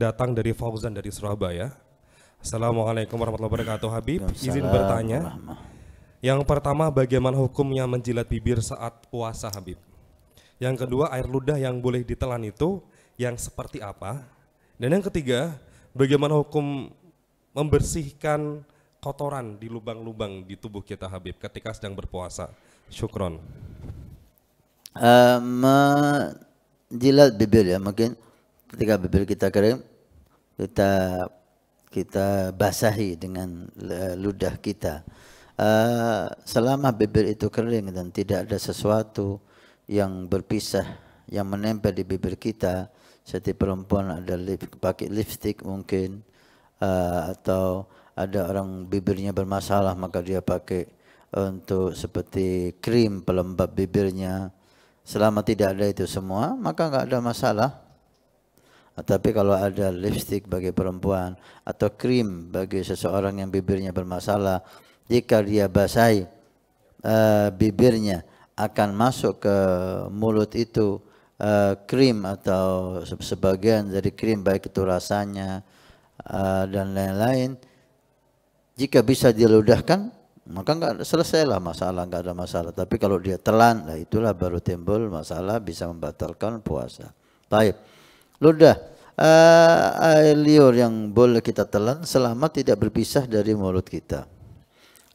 datang dari Fauzan dari Surabaya. Assalamualaikum warahmatullahi wabarakatuh Habib. Izin bertanya. Yang pertama bagaimana hukumnya menjilat bibir saat puasa Habib? Yang kedua air ludah yang boleh ditelan itu yang seperti apa? Dan yang ketiga bagaimana hukum membersihkan kotoran di lubang-lubang di tubuh kita Habib ketika sedang berpuasa? Syukron. Uh, menjilat bibir ya mungkin ketika bibir kita kering kita kita basahi dengan eh, ludah kita eh, selama bibir itu kering dan tidak ada sesuatu yang berpisah yang menempel di bibir kita seperti perempuan ada lip, pakai lipstick mungkin eh, atau ada orang bibirnya bermasalah maka dia pakai untuk seperti krim pelembab bibirnya selama tidak ada itu semua maka nggak ada masalah tapi kalau ada lipstick bagi perempuan atau krim bagi seseorang yang bibirnya bermasalah, jika dia basahi uh, bibirnya akan masuk ke mulut itu uh, krim atau sebagian dari krim baik itu rasanya uh, dan lain-lain. Jika bisa diludahkan, maka nggak selesailah masalah, nggak ada masalah. Tapi kalau dia telan, nah itulah baru timbul masalah bisa membatalkan puasa. Baik ludah uh, eh, air liur yang boleh kita telan selama tidak berpisah dari mulut kita.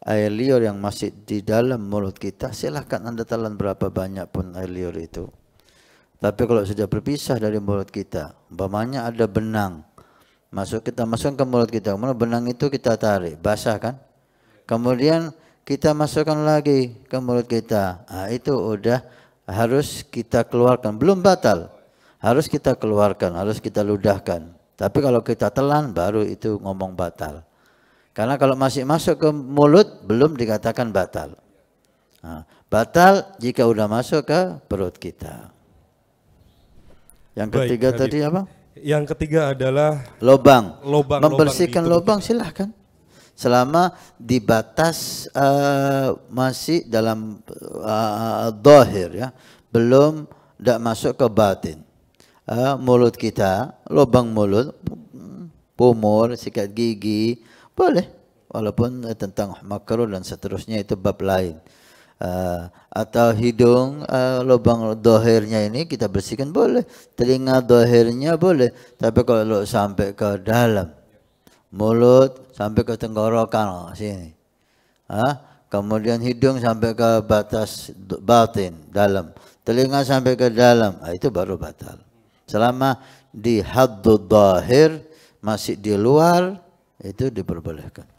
Air liur yang masih di dalam mulut kita silahkan anda telan berapa banyak pun air liur itu. Tapi kalau sudah berpisah dari mulut kita, umpamanya ada benang masuk kita masukkan ke mulut kita, kemudian benang itu kita tarik, basah kan? Kemudian kita masukkan lagi ke mulut kita, nah, itu udah harus kita keluarkan, belum batal harus kita keluarkan, harus kita ludahkan. Tapi kalau kita telan baru itu ngomong batal. Karena kalau masih masuk ke mulut belum dikatakan batal. Nah, batal jika udah masuk ke perut kita. Yang ketiga tadi apa? Yang ketiga adalah lobang. Lobang. Membersihkan lobang, lobang silahkan. Selama di batas uh, masih dalam uh, dohir ya, belum tidak masuk ke batin. Eh, mulut kita, lubang mulut, pumur, sikat gigi, boleh. Walaupun uh, tentang makruh dan seterusnya itu bab lain. Uh, atau hidung uh, lubang dohirnya ini kita bersihkan boleh telinga dohirnya boleh tapi kalau sampai ke dalam mulut sampai ke tenggorokan oh, sini uh, kemudian hidung sampai ke batas batin dalam telinga sampai ke dalam ah, itu baru batal Selama di haddud dahir masih di luar itu diperbolehkan.